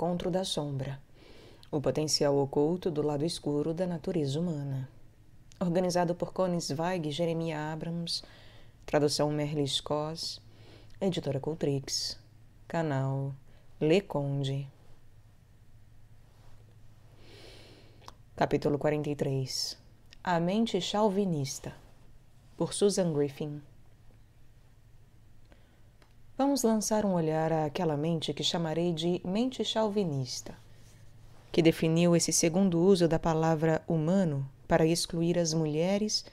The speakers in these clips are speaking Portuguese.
encontro da sombra, o potencial oculto do lado escuro da natureza humana. Organizado por Conan Zweig e Jeremiah Abrams, tradução Merle Scoss, editora Cultrix, canal Leconde. Capítulo 43 A Mente Chauvinista, por Susan Griffin vamos lançar um olhar àquela mente que chamarei de mente chauvinista, que definiu esse segundo uso da palavra humano para excluir as mulheres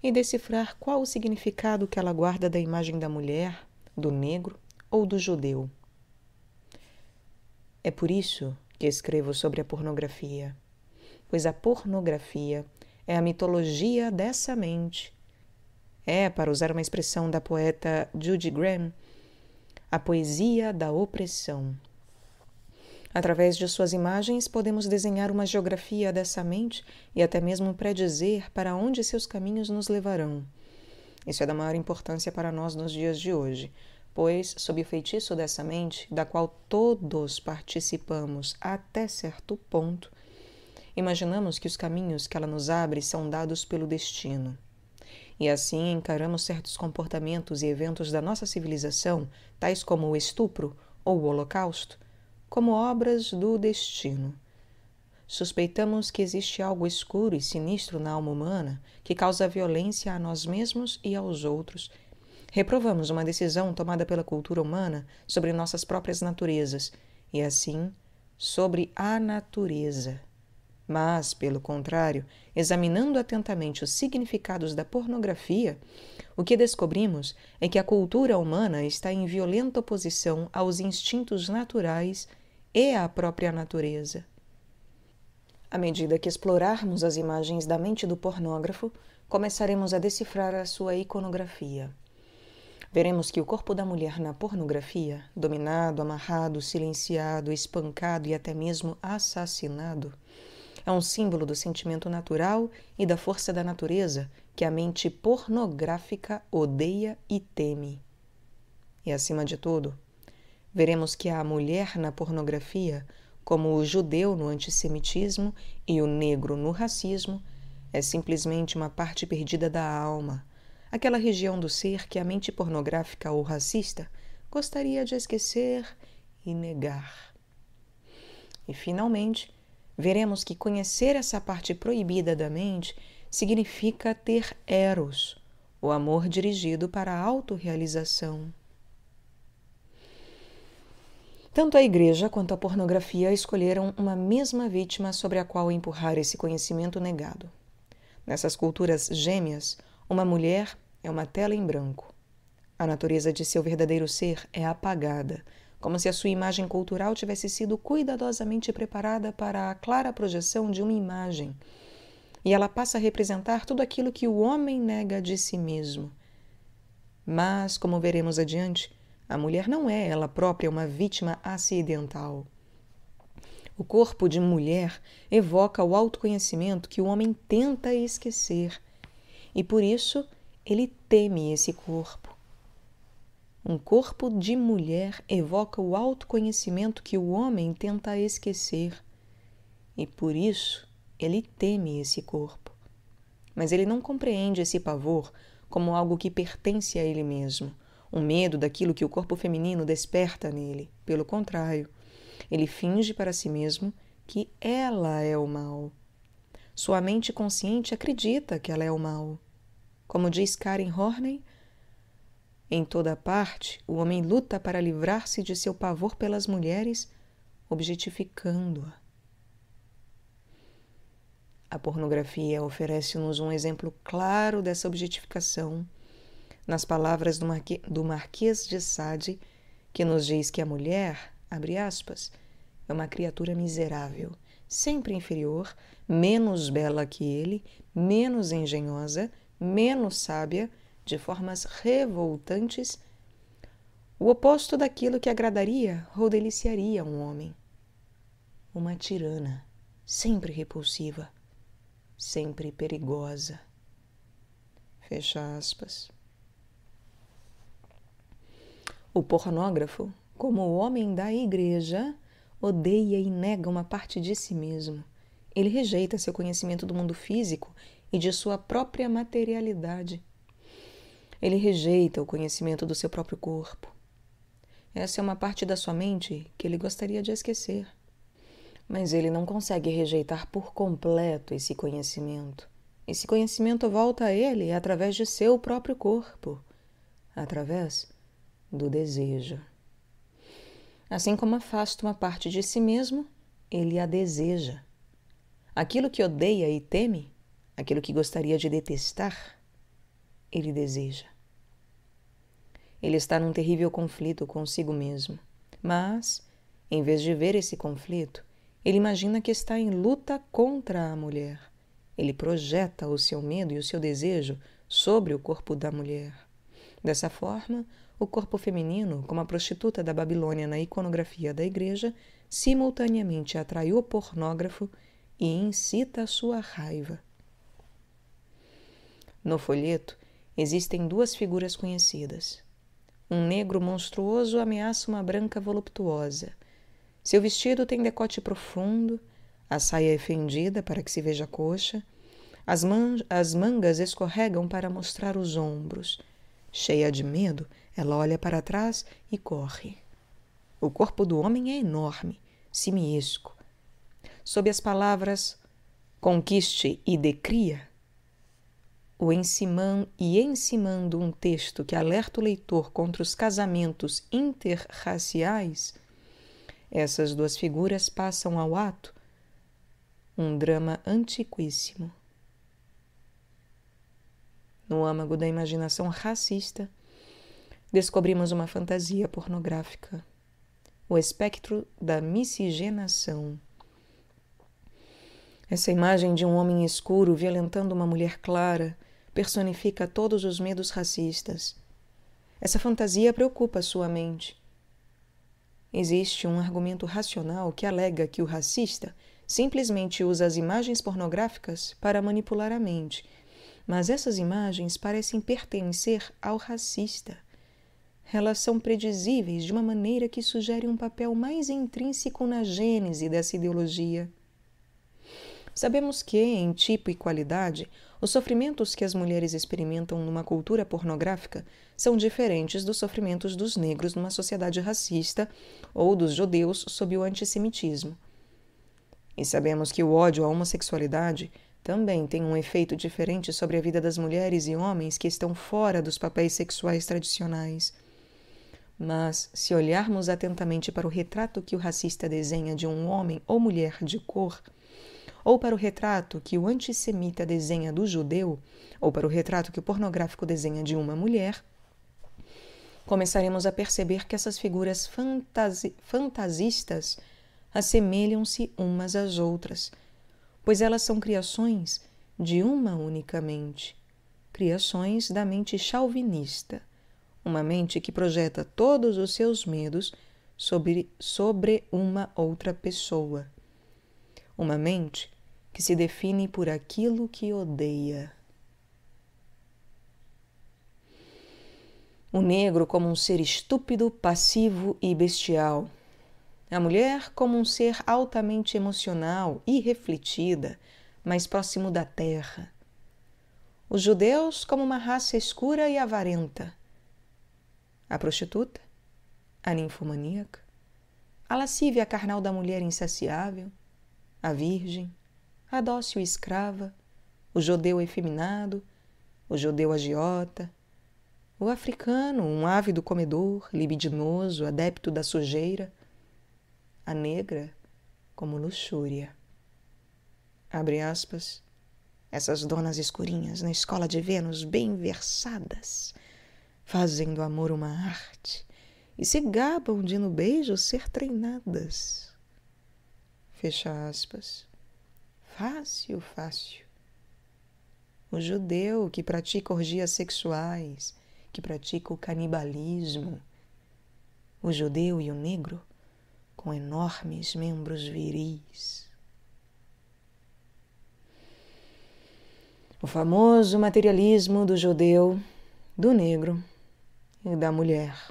e decifrar qual o significado que ela guarda da imagem da mulher, do negro ou do judeu. É por isso que escrevo sobre a pornografia, pois a pornografia é a mitologia dessa mente. É, para usar uma expressão da poeta Judy Graham, a poesia da opressão. Através de suas imagens, podemos desenhar uma geografia dessa mente e até mesmo predizer para onde seus caminhos nos levarão. Isso é da maior importância para nós nos dias de hoje, pois, sob o feitiço dessa mente, da qual todos participamos até certo ponto, imaginamos que os caminhos que ela nos abre são dados pelo destino. E assim encaramos certos comportamentos e eventos da nossa civilização, tais como o estupro ou o holocausto, como obras do destino. Suspeitamos que existe algo escuro e sinistro na alma humana que causa violência a nós mesmos e aos outros. Reprovamos uma decisão tomada pela cultura humana sobre nossas próprias naturezas e, assim, sobre a natureza. Mas, pelo contrário, examinando atentamente os significados da pornografia, o que descobrimos é que a cultura humana está em violenta oposição aos instintos naturais e à própria natureza. À medida que explorarmos as imagens da mente do pornógrafo, começaremos a decifrar a sua iconografia. Veremos que o corpo da mulher na pornografia, dominado, amarrado, silenciado, espancado e até mesmo assassinado, é um símbolo do sentimento natural e da força da natureza que a mente pornográfica odeia e teme. E acima de tudo, veremos que a mulher na pornografia, como o judeu no antissemitismo e o negro no racismo, é simplesmente uma parte perdida da alma, aquela região do ser que a mente pornográfica ou racista gostaria de esquecer e negar. E finalmente, veremos que conhecer essa parte proibida da mente significa ter Eros, o amor dirigido para a autorrealização. Tanto a igreja quanto a pornografia escolheram uma mesma vítima sobre a qual empurrar esse conhecimento negado. Nessas culturas gêmeas, uma mulher é uma tela em branco. A natureza de seu verdadeiro ser é apagada, como se a sua imagem cultural tivesse sido cuidadosamente preparada para a clara projeção de uma imagem. E ela passa a representar tudo aquilo que o homem nega de si mesmo. Mas, como veremos adiante, a mulher não é ela própria uma vítima acidental. O corpo de mulher evoca o autoconhecimento que o homem tenta esquecer. E por isso ele teme esse corpo. Um corpo de mulher evoca o autoconhecimento que o homem tenta esquecer e por isso ele teme esse corpo. Mas ele não compreende esse pavor como algo que pertence a ele mesmo, um medo daquilo que o corpo feminino desperta nele. Pelo contrário, ele finge para si mesmo que ela é o mal. Sua mente consciente acredita que ela é o mal. Como diz Karen Horney, em toda parte, o homem luta para livrar-se de seu pavor pelas mulheres, objetificando-a. A pornografia oferece-nos um exemplo claro dessa objetificação nas palavras do, Marque... do, Marquês de Sade, que nos diz que a mulher, abre aspas, é uma criatura miserável, sempre inferior, menos bela que ele, menos engenhosa, menos sábia de formas revoltantes, o oposto daquilo que agradaria ou deliciaria um homem. Uma tirana, sempre repulsiva, sempre perigosa. Fecha aspas. O pornógrafo, como o homem da igreja, odeia e nega uma parte de si mesmo. Ele rejeita seu conhecimento do mundo físico e de sua própria materialidade ele rejeita o conhecimento do seu próprio corpo. Essa é uma parte da sua mente que ele gostaria de esquecer. Mas ele não consegue rejeitar por completo esse conhecimento. Esse conhecimento volta a ele através de seu próprio corpo, através do desejo. Assim como afasta uma parte de si mesmo, ele a deseja. Aquilo que odeia e teme, aquilo que gostaria de detestar, ele deseja. Ele está num terrível conflito consigo mesmo. Mas, em vez de ver esse conflito, ele imagina que está em luta contra a mulher. Ele projeta o seu medo e o seu desejo sobre o corpo da mulher. Dessa forma, o corpo feminino, como a prostituta da Babilônia na iconografia da igreja, simultaneamente atrai o pornógrafo e incita a sua raiva. No folheto existem duas figuras conhecidas: um negro monstruoso ameaça uma branca voluptuosa. Seu vestido tem decote profundo, a saia é fendida para que se veja a coxa, as, man as mangas escorregam para mostrar os ombros. Cheia de medo, ela olha para trás e corre. O corpo do homem é enorme, simiesco. Sob as palavras conquiste e decria, o encimam e ensimando um texto que alerta o leitor contra os casamentos interraciais, essas duas figuras passam ao ato um drama antiquíssimo. No âmago da imaginação racista, descobrimos uma fantasia pornográfica, o espectro da miscigenação. Essa imagem de um homem escuro violentando uma mulher clara personifica todos os medos racistas. Essa fantasia preocupa sua mente. Existe um argumento racional que alega que o racista simplesmente usa as imagens pornográficas para manipular a mente, mas essas imagens parecem pertencer ao racista. Elas são predizíveis de uma maneira que sugere um papel mais intrínseco na gênese dessa ideologia. Sabemos que, em tipo e qualidade, os sofrimentos que as mulheres experimentam numa cultura pornográfica são diferentes dos sofrimentos dos negros numa sociedade racista ou dos judeus sob o antissemitismo. E sabemos que o ódio à homossexualidade também tem um efeito diferente sobre a vida das mulheres e homens que estão fora dos papéis sexuais tradicionais. Mas, se olharmos atentamente para o retrato que o racista desenha de um homem ou mulher de cor, ou para o retrato que o antissemita desenha do judeu, ou para o retrato que o pornográfico desenha de uma mulher, começaremos a perceber que essas figuras fantasi fantasistas assemelham-se umas às outras, pois elas são criações de uma única mente, criações da mente chauvinista, uma mente que projeta todos os seus medos sobre, sobre uma outra pessoa, uma mente que se define por aquilo que odeia. O negro como um ser estúpido, passivo e bestial. A mulher como um ser altamente emocional, irrefletida, mais próximo da terra. Os judeus como uma raça escura e avarenta. A prostituta, a ninfomaníaca, a lascívia carnal da mulher insaciável, a virgem, a dócil escrava, o judeu efeminado, o judeu agiota, o africano, um ávido comedor, libidinoso, adepto da sujeira, a negra como luxúria. Abre aspas. Essas donas escurinhas na escola de Vênus, bem versadas, fazendo amor uma arte e se gabam de no beijo ser treinadas. Fecha aspas. Fácil, fácil. O judeu que pratica orgias sexuais, que pratica o canibalismo, o judeu e o negro com enormes membros viris. O famoso materialismo do judeu, do negro e da mulher.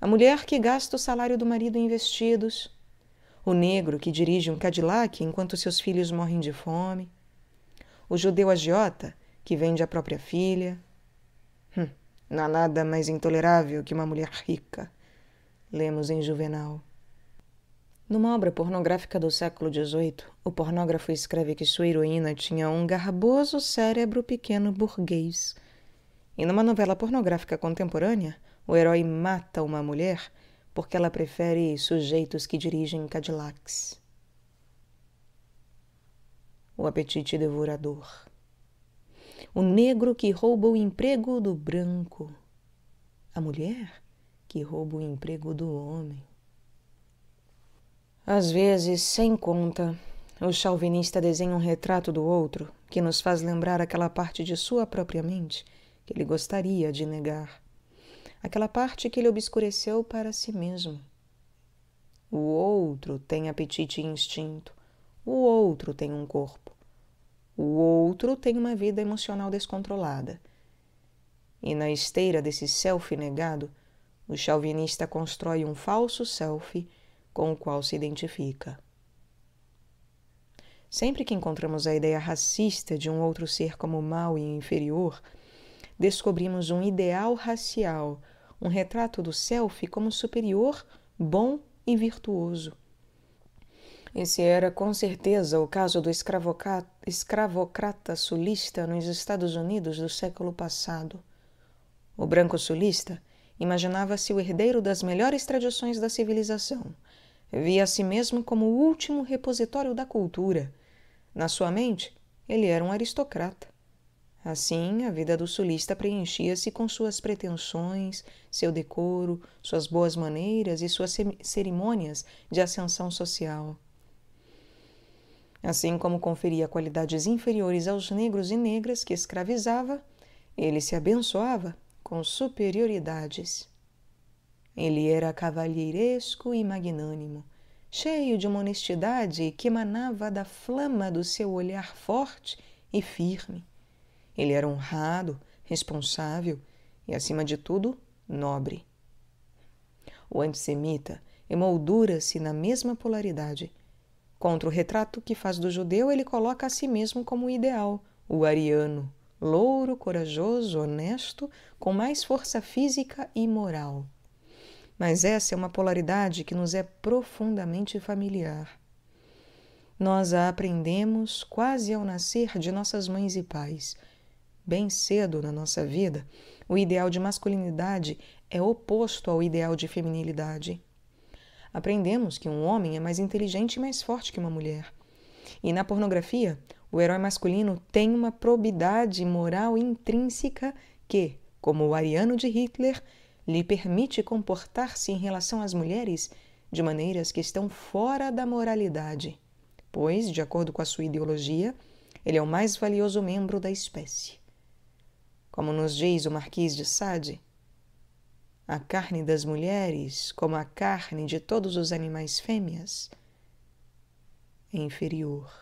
A mulher que gasta o salário do marido em vestidos o negro que dirige um Cadillac enquanto seus filhos morrem de fome, o judeu agiota que vende a própria filha. Hum, não há nada mais intolerável que uma mulher rica, lemos em Juvenal. Numa obra pornográfica do século XVIII, o pornógrafo escreve que sua heroína tinha um garboso cérebro pequeno burguês. E numa novela pornográfica contemporânea, o herói mata uma mulher porque ela prefere sujeitos que dirigem Cadillacs. O apetite devorador. O negro que rouba o emprego do branco. A mulher que rouba o emprego do homem. Às vezes, sem conta, o chauvinista desenha um retrato do outro que nos faz lembrar aquela parte de sua própria mente que ele gostaria de negar aquela parte que ele obscureceu para si mesmo. O outro tem apetite e instinto, o outro tem um corpo, o outro tem uma vida emocional descontrolada. E na esteira desse self negado, o chauvinista constrói um falso self com o qual se identifica. Sempre que encontramos a ideia racista de um outro ser como mau e inferior, descobrimos um ideal racial um retrato do self como superior, bom e virtuoso. Esse era com certeza o caso do escravocrata sulista nos Estados Unidos do século passado. O branco sulista imaginava-se o herdeiro das melhores tradições da civilização. Via a si mesmo como o último repositório da cultura. Na sua mente, ele era um aristocrata. Assim, a vida do sulista preenchia-se com suas pretensões, seu decoro, suas boas maneiras e suas cerimônias de ascensão social. Assim como conferia qualidades inferiores aos negros e negras que escravizava, ele se abençoava com superioridades. Ele era cavalheiresco e magnânimo, cheio de uma honestidade que emanava da flama do seu olhar forte e firme. Ele era honrado, responsável e, acima de tudo, nobre. O antissemita emoldura-se na mesma polaridade. Contra o retrato que faz do judeu, ele coloca a si mesmo como ideal, o ariano, louro, corajoso, honesto, com mais força física e moral. Mas essa é uma polaridade que nos é profundamente familiar. Nós a aprendemos quase ao nascer de nossas mães e pais bem cedo na nossa vida, o ideal de masculinidade é oposto ao ideal de feminilidade. Aprendemos que um homem é mais inteligente e mais forte que uma mulher. E na pornografia, o herói masculino tem uma probidade moral intrínseca que, como o ariano de Hitler, lhe permite comportar-se em relação às mulheres de maneiras que estão fora da moralidade, pois, de acordo com a sua ideologia, ele é o mais valioso membro da espécie como nos diz o Marquês de Sade. A carne das mulheres, como a carne de todos os animais fêmeas, é inferior.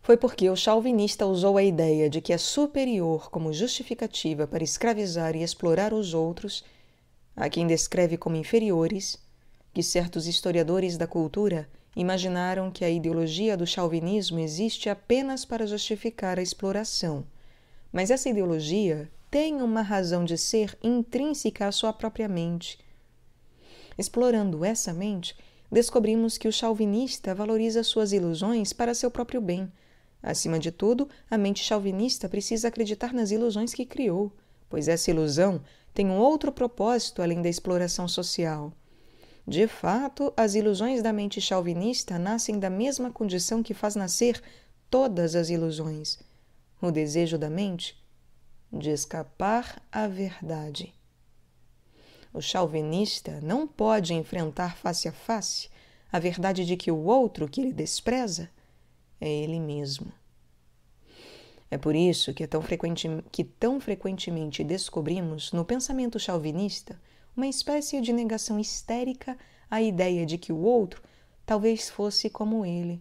Foi porque o chauvinista usou a ideia de que é superior como justificativa para escravizar e explorar os outros, a quem descreve como inferiores, que certos historiadores da cultura imaginaram que a ideologia do chauvinismo existe apenas para justificar a exploração. Mas essa ideologia tem uma razão de ser intrínseca à sua própria mente. Explorando essa mente, descobrimos que o chauvinista valoriza suas ilusões para seu próprio bem. Acima de tudo, a mente chauvinista precisa acreditar nas ilusões que criou, pois essa ilusão tem um outro propósito além da exploração social. De fato, as ilusões da mente chauvinista nascem da mesma condição que faz nascer todas as ilusões: o desejo da mente de escapar à verdade. O chauvinista não pode enfrentar face a face a verdade de que o outro que ele despreza é ele mesmo. É por isso que, é tão, frequente, que tão frequentemente descobrimos no pensamento chauvinista uma espécie de negação histérica à ideia de que o outro talvez fosse como ele.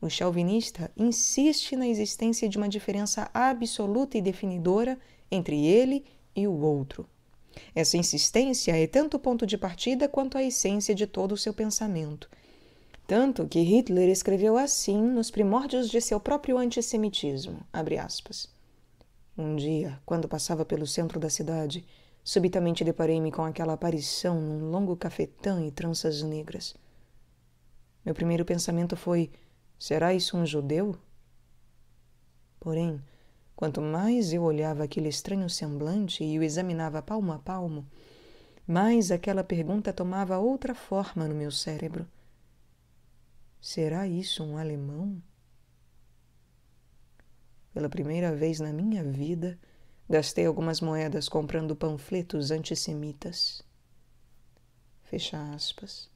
O chauvinista insiste na existência de uma diferença absoluta e definidora entre ele e o outro. Essa insistência é tanto o ponto de partida quanto a essência de todo o seu pensamento. Tanto que Hitler escreveu assim nos primórdios de seu próprio antissemitismo, Um dia, quando passava pelo centro da cidade, Subitamente deparei-me com aquela aparição num longo cafetão e tranças negras. Meu primeiro pensamento foi: será isso um judeu? Porém, quanto mais eu olhava aquele estranho semblante e o examinava palmo a palmo, mais aquela pergunta tomava outra forma no meu cérebro. Será isso um alemão? Pela primeira vez na minha vida, Gastei algumas moedas comprando panfletos antissemitas. Fecha aspas.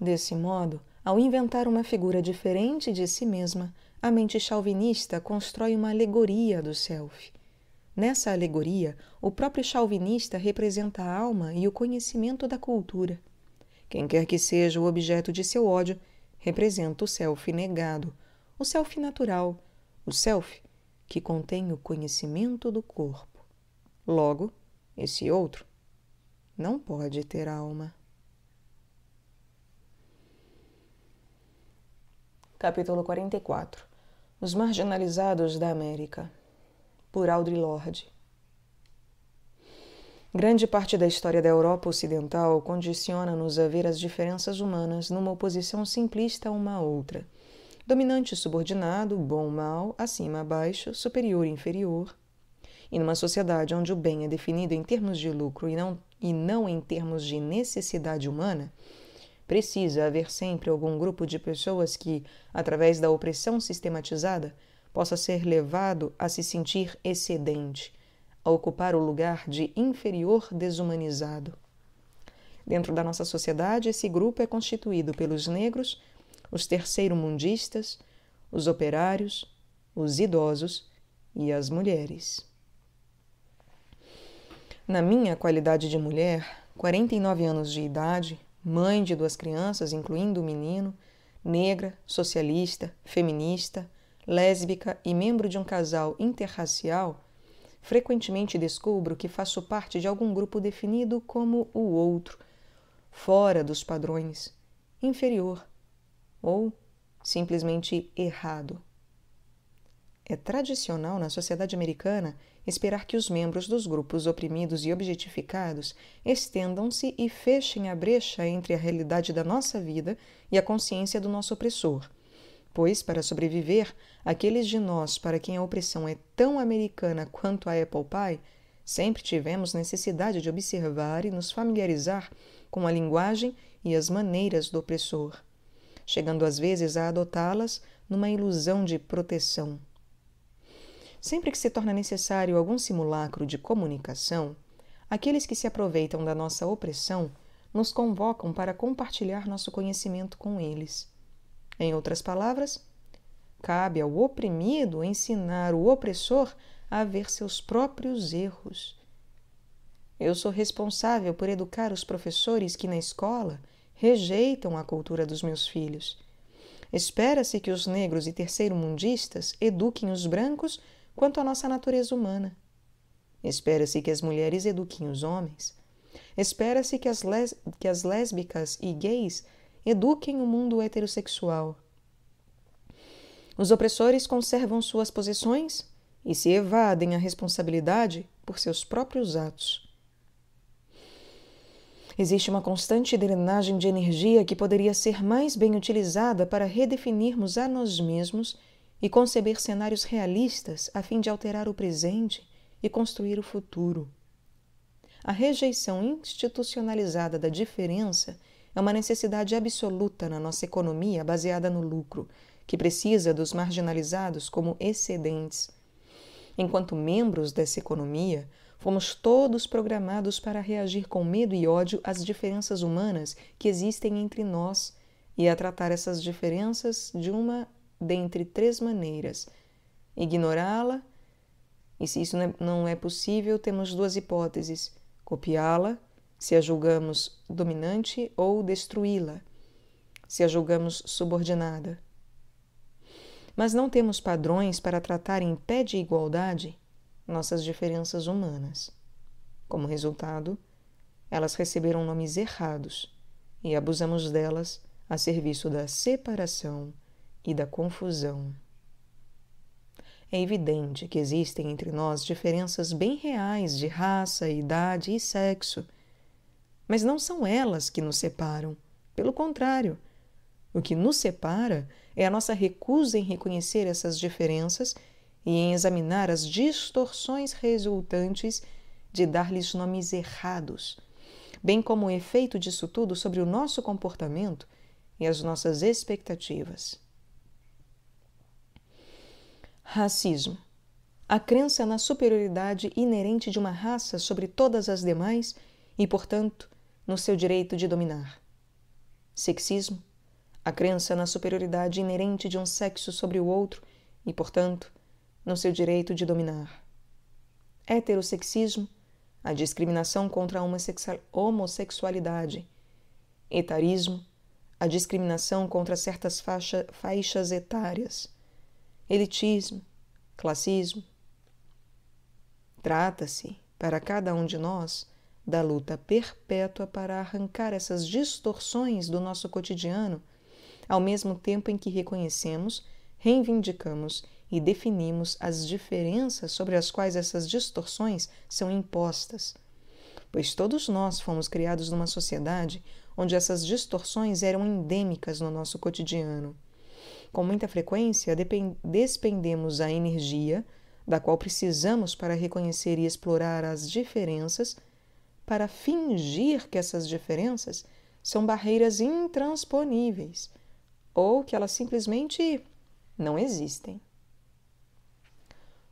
Desse modo, ao inventar uma figura diferente de si mesma, a mente chauvinista constrói uma alegoria do self. Nessa alegoria, o próprio chauvinista representa a alma e o conhecimento da cultura. Quem quer que seja o objeto de seu ódio, representa o self negado, o self natural, o self que contém o conhecimento do corpo. Logo, esse outro não pode ter alma. Capítulo 44 Os Marginalizados da América Por Audre Lorde Grande parte da história da Europa Ocidental condiciona-nos a ver as diferenças humanas numa oposição simplista a uma outra – dominante subordinado, bom mal, acima abaixo, superior inferior. E numa sociedade onde o bem é definido em termos de lucro e não, e não em termos de necessidade humana, precisa haver sempre algum grupo de pessoas que, através da opressão sistematizada, possa ser levado a se sentir excedente, a ocupar o lugar de inferior desumanizado. Dentro da nossa sociedade, esse grupo é constituído pelos negros, os terceiro-mundistas, os operários, os idosos e as mulheres. Na minha qualidade de mulher, 49 anos de idade, mãe de duas crianças, incluindo o um menino, negra, socialista, feminista, lésbica e membro de um casal interracial, frequentemente descubro que faço parte de algum grupo definido como o outro, fora dos padrões, inferior ou simplesmente errado. É tradicional na sociedade americana esperar que os membros dos grupos oprimidos e objetificados estendam-se e fechem a brecha entre a realidade da nossa vida e a consciência do nosso opressor. Pois, para sobreviver, aqueles de nós para quem a opressão é tão americana quanto a Apple Pie, sempre tivemos necessidade de observar e nos familiarizar com a linguagem e as maneiras do opressor chegando às vezes a adotá-las numa ilusão de proteção. Sempre que se torna necessário algum simulacro de comunicação, aqueles que se aproveitam da nossa opressão nos convocam para compartilhar nosso conhecimento com eles. Em outras palavras, cabe ao oprimido ensinar o opressor a ver seus próprios erros. Eu sou responsável por educar os professores que na escola rejeitam a cultura dos meus filhos. Espera-se que os negros e terceiro-mundistas eduquem os brancos quanto à nossa natureza humana. Espera-se que as mulheres eduquem os homens. Espera-se que, que, as lésbicas e gays eduquem o mundo heterossexual. Os opressores conservam suas posições e se evadem a responsabilidade por seus próprios atos. Existe uma constante drenagem de energia que poderia ser mais bem utilizada para redefinirmos a nós mesmos e conceber cenários realistas a fim de alterar o presente e construir o futuro. A rejeição institucionalizada da diferença é uma necessidade absoluta na nossa economia baseada no lucro, que precisa dos marginalizados como excedentes. Enquanto membros dessa economia, Fomos todos programados para reagir com medo e ódio às diferenças humanas que existem entre nós e a tratar essas diferenças de uma dentre três maneiras: ignorá-la, e se isso não é, é possível, temos duas hipóteses: copiá-la, se a julgamos dominante, ou destruí-la, se a julgamos subordinada. Mas não temos padrões para tratar em pé de igualdade nossas diferenças humanas. Como resultado, elas receberam nomes errados e abusamos delas a serviço da separação e da confusão. É evidente que existem entre nós diferenças bem reais de raça, idade e sexo, mas não são elas que nos separam. Pelo contrário, o que nos separa é a nossa recusa em reconhecer essas diferenças e em examinar as distorções resultantes de dar-lhes nomes errados, bem como o efeito disso tudo sobre o nosso comportamento e as nossas expectativas. Racismo a crença na superioridade inerente de uma raça sobre todas as demais e, portanto, no seu direito de dominar. Sexismo a crença na superioridade inerente de um sexo sobre o outro e, portanto, no seu direito de dominar. Heterossexismo, a discriminação contra a homossexualidade. Etarismo, a discriminação contra certas faixa, faixas etárias. Elitismo, classismo. Trata-se, para cada um de nós, da luta perpétua para arrancar essas distorções do nosso cotidiano, ao mesmo tempo em que reconhecemos, reivindicamos e definimos as diferenças sobre as quais essas distorções são impostas. Pois todos nós fomos criados numa sociedade onde essas distorções eram endêmicas no nosso cotidiano. Com muita frequência, despendemos a energia da qual precisamos para reconhecer e explorar as diferenças, para fingir que essas diferenças são barreiras intransponíveis ou que elas simplesmente não existem.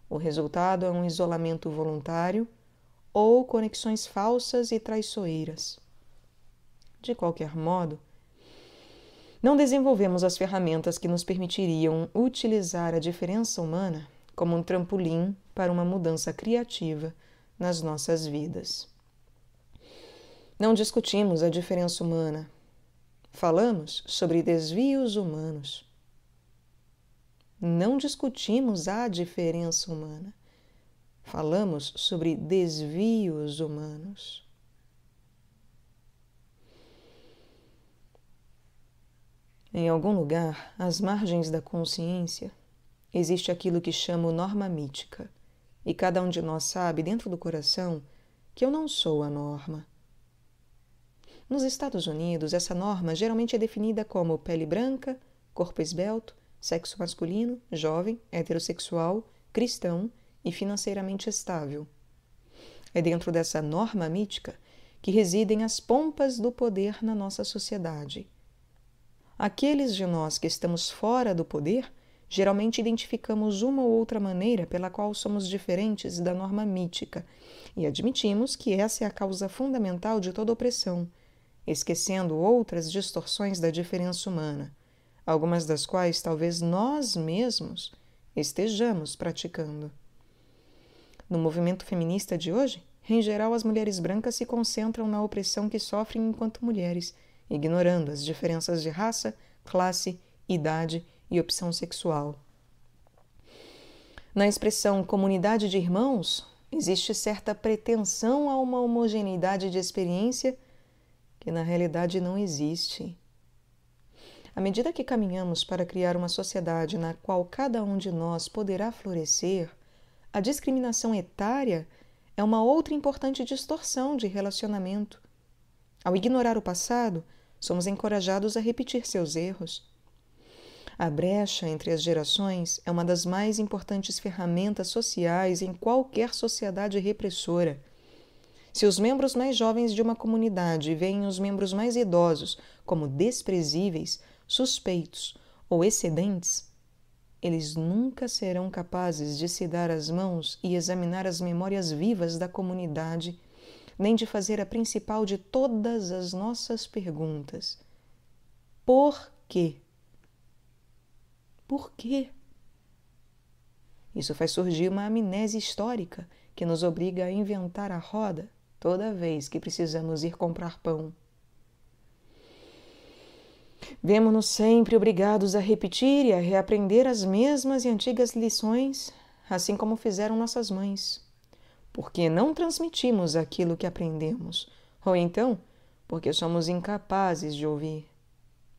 O resultado é um isolamento voluntário ou conexões falsas e traiçoeiras. De qualquer modo, não desenvolvemos as ferramentas que nos permitiriam utilizar a diferença humana como um trampolim para uma mudança criativa nas nossas vidas. Não discutimos a diferença humana. Falamos sobre desvios humanos. Não discutimos a diferença humana. Falamos sobre desvios humanos. Em algum lugar, às margens da consciência, existe aquilo que chamo norma mítica. E cada um de nós sabe, dentro do coração, que eu não sou a norma. Nos Estados Unidos, essa norma geralmente é definida como pele branca, corpo esbelto, sexo masculino, jovem, heterossexual, cristão e financeiramente estável. É dentro dessa norma mítica que residem as pompas do poder na nossa sociedade. Aqueles de nós que estamos fora do poder geralmente identificamos uma ou outra maneira pela qual somos diferentes da norma mítica e admitimos que essa é a causa fundamental de toda opressão, esquecendo outras distorções da diferença humana algumas das quais talvez nós mesmos estejamos praticando. No movimento feminista de hoje, em geral, as mulheres brancas se concentram na opressão que sofrem enquanto mulheres, ignorando as diferenças de raça, classe, idade e opção sexual. Na expressão comunidade de irmãos, existe certa pretensão a uma homogeneidade de experiência que na realidade não existe. À medida que caminhamos para criar uma sociedade na qual cada um de nós poderá florescer, a discriminação etária é uma outra importante distorção de relacionamento. Ao ignorar o passado, somos encorajados a repetir seus erros. A brecha entre as gerações é uma das mais importantes ferramentas sociais em qualquer sociedade repressora. Se os membros mais jovens de uma comunidade veem os membros mais idosos como desprezíveis, suspeitos ou excedentes, eles nunca serão capazes de se dar as mãos e examinar as memórias vivas da comunidade, nem de fazer a principal de todas as nossas perguntas: Por quê? Por quê? Isso faz surgir uma amnésia histórica que nos obriga a inventar a roda toda vez que precisamos ir comprar pão. Vemo-nos sempre obrigados a repetir e a reaprender as mesmas e antigas lições, assim como fizeram nossas mães, porque não transmitimos aquilo que aprendemos, ou então porque somos incapazes de ouvir.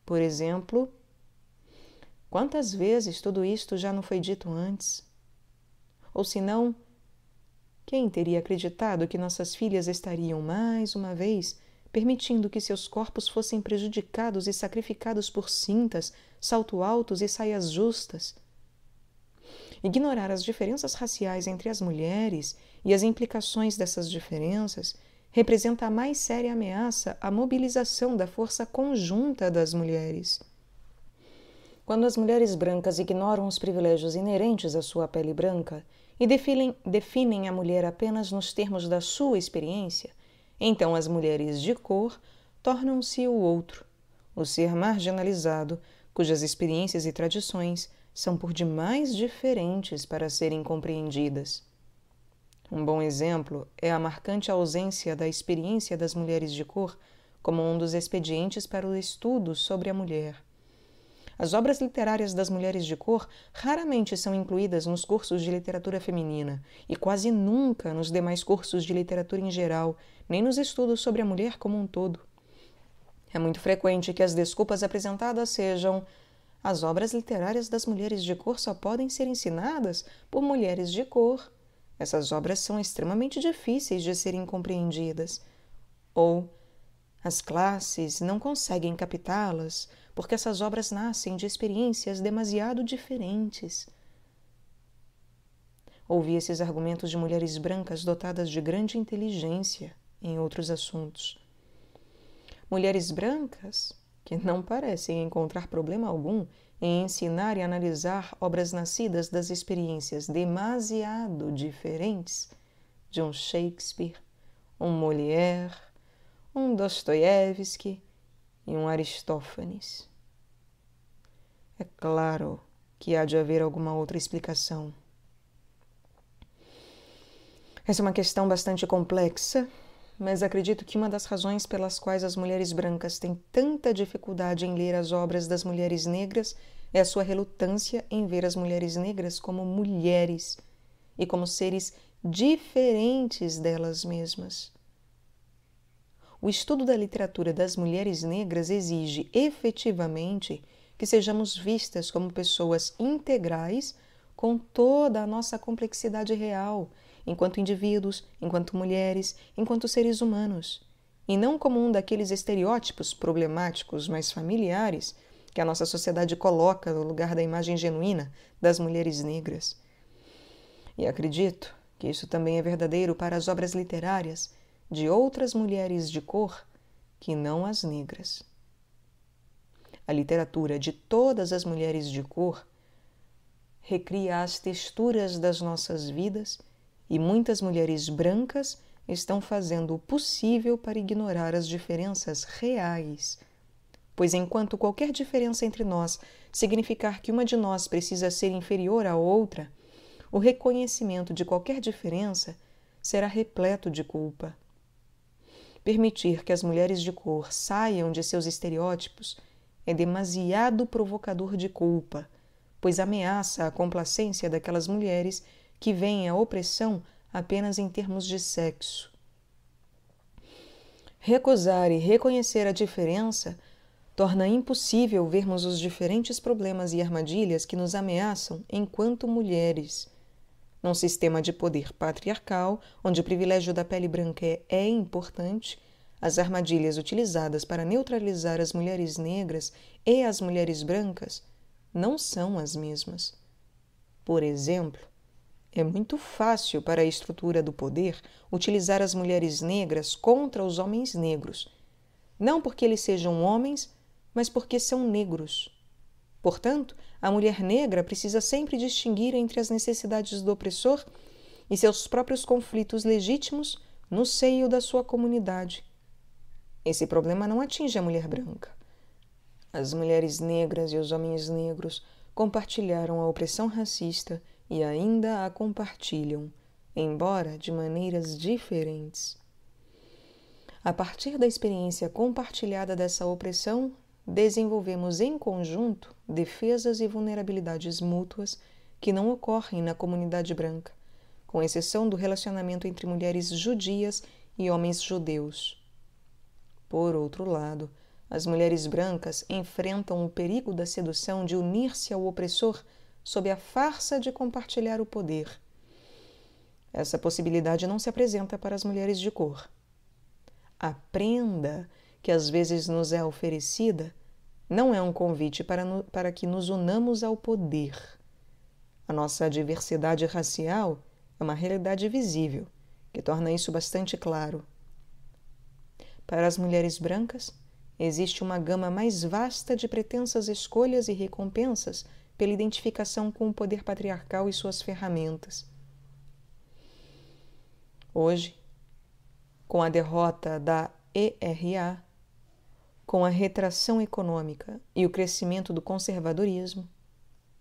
Por exemplo, quantas vezes tudo isto já não foi dito antes? Ou se não, quem teria acreditado que nossas filhas estariam mais uma vez permitindo que seus corpos fossem prejudicados e sacrificados por cintas, salto altos e saias justas. Ignorar as diferenças raciais entre as mulheres e as implicações dessas diferenças representa a mais séria ameaça à mobilização da força conjunta das mulheres. Quando as mulheres brancas ignoram os privilégios inerentes à sua pele branca e definem, definem a mulher apenas nos termos da sua experiência, então as mulheres de cor tornam-se o outro, o ser marginalizado, cujas experiências e tradições são por demais diferentes para serem compreendidas. Um bom exemplo é a marcante ausência da experiência das mulheres de cor como um dos expedientes para o estudo sobre a mulher. As obras literárias das mulheres de cor raramente são incluídas nos cursos de literatura feminina e quase nunca nos demais cursos de literatura em geral, nem nos estudos sobre a mulher como um todo. É muito frequente que as desculpas apresentadas sejam as obras literárias das mulheres de cor só podem ser ensinadas por mulheres de cor. Essas obras são extremamente difíceis de serem compreendidas. Ou as classes não conseguem captá-las porque essas obras nascem de experiências demasiado diferentes. Ouvi esses argumentos de mulheres brancas dotadas de grande inteligência em outros assuntos. Mulheres brancas que não parecem encontrar problema algum em ensinar e analisar obras nascidas das experiências demasiado diferentes de um Shakespeare, um Molière, um Dostoiévski, e um Aristófanes. É claro que há de haver alguma outra explicação. Essa é uma questão bastante complexa, mas acredito que uma das razões pelas quais as mulheres brancas têm tanta dificuldade em ler as obras das mulheres negras é a sua relutância em ver as mulheres negras como mulheres e como seres diferentes delas mesmas o estudo da literatura das mulheres negras exige efetivamente que sejamos vistas como pessoas integrais com toda a nossa complexidade real, enquanto indivíduos, enquanto mulheres, enquanto seres humanos, e não como um daqueles estereótipos problemáticos, mas familiares, que a nossa sociedade coloca no lugar da imagem genuína das mulheres negras. E acredito que isso também é verdadeiro para as obras literárias de outras mulheres de cor que não as negras. A literatura de todas as mulheres de cor recria as texturas das nossas vidas e muitas mulheres brancas estão fazendo o possível para ignorar as diferenças reais. Pois enquanto qualquer diferença entre nós significar que uma de nós precisa ser inferior à outra, o reconhecimento de qualquer diferença será repleto de culpa. Permitir que as mulheres de cor saiam de seus estereótipos é demasiado provocador de culpa, pois ameaça a complacência daquelas mulheres que veem a opressão apenas em termos de sexo. Recusar e reconhecer a diferença torna impossível vermos os diferentes problemas e armadilhas que nos ameaçam enquanto mulheres num sistema de poder patriarcal, onde o privilégio da pele branca é, é importante, as armadilhas utilizadas para neutralizar as mulheres negras e as mulheres brancas não são as mesmas. Por exemplo, é muito fácil para a estrutura do poder utilizar as mulheres negras contra os homens negros, não porque eles sejam homens, mas porque são negros. Portanto, a mulher negra precisa sempre distinguir entre as necessidades do opressor e seus próprios conflitos legítimos no seio da sua comunidade. Esse problema não atinge a mulher branca. As mulheres negras e os homens negros compartilharam a opressão racista e ainda a compartilham, embora de maneiras diferentes. A partir da experiência compartilhada dessa opressão, desenvolvemos em conjunto defesas e vulnerabilidades mútuas que não ocorrem na comunidade branca, com exceção do relacionamento entre mulheres judias e homens judeus. Por outro lado, as mulheres brancas enfrentam o perigo da sedução de unir-se ao opressor sob a farsa de compartilhar o poder. Essa possibilidade não se apresenta para as mulheres de cor. Aprenda que às vezes nos é oferecida não é um convite para, no, para que nos unamos ao poder. A nossa diversidade racial é uma realidade visível, que torna isso bastante claro. Para as mulheres brancas, existe uma gama mais vasta de pretensas escolhas e recompensas pela identificação com o poder patriarcal e suas ferramentas. Hoje, com a derrota da ERA, com a retração econômica e o crescimento do conservadorismo,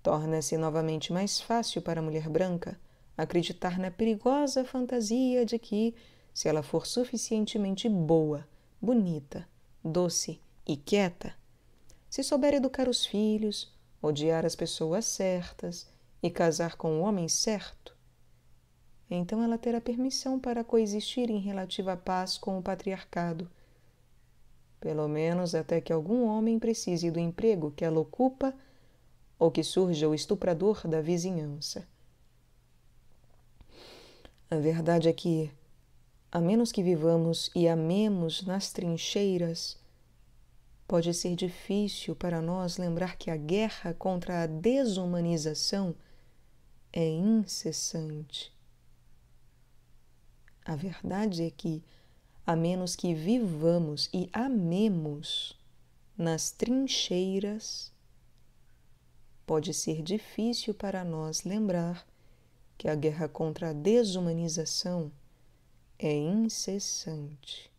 torna-se novamente mais fácil para a mulher branca acreditar na perigosa fantasia de que, se ela for suficientemente boa, bonita, doce e quieta, se souber educar os filhos, odiar as pessoas certas e casar com o homem certo, então ela terá permissão para coexistir em relativa paz com o patriarcado, pelo menos até que algum homem precise do emprego que ela ocupa ou que surja o estuprador da vizinhança. A verdade é que, a menos que vivamos e amemos nas trincheiras, pode ser difícil para nós lembrar que a guerra contra a desumanização é incessante. A verdade é que, a menos que vivamos e amemos nas trincheiras, pode ser difícil para nós lembrar que a guerra contra a desumanização é incessante.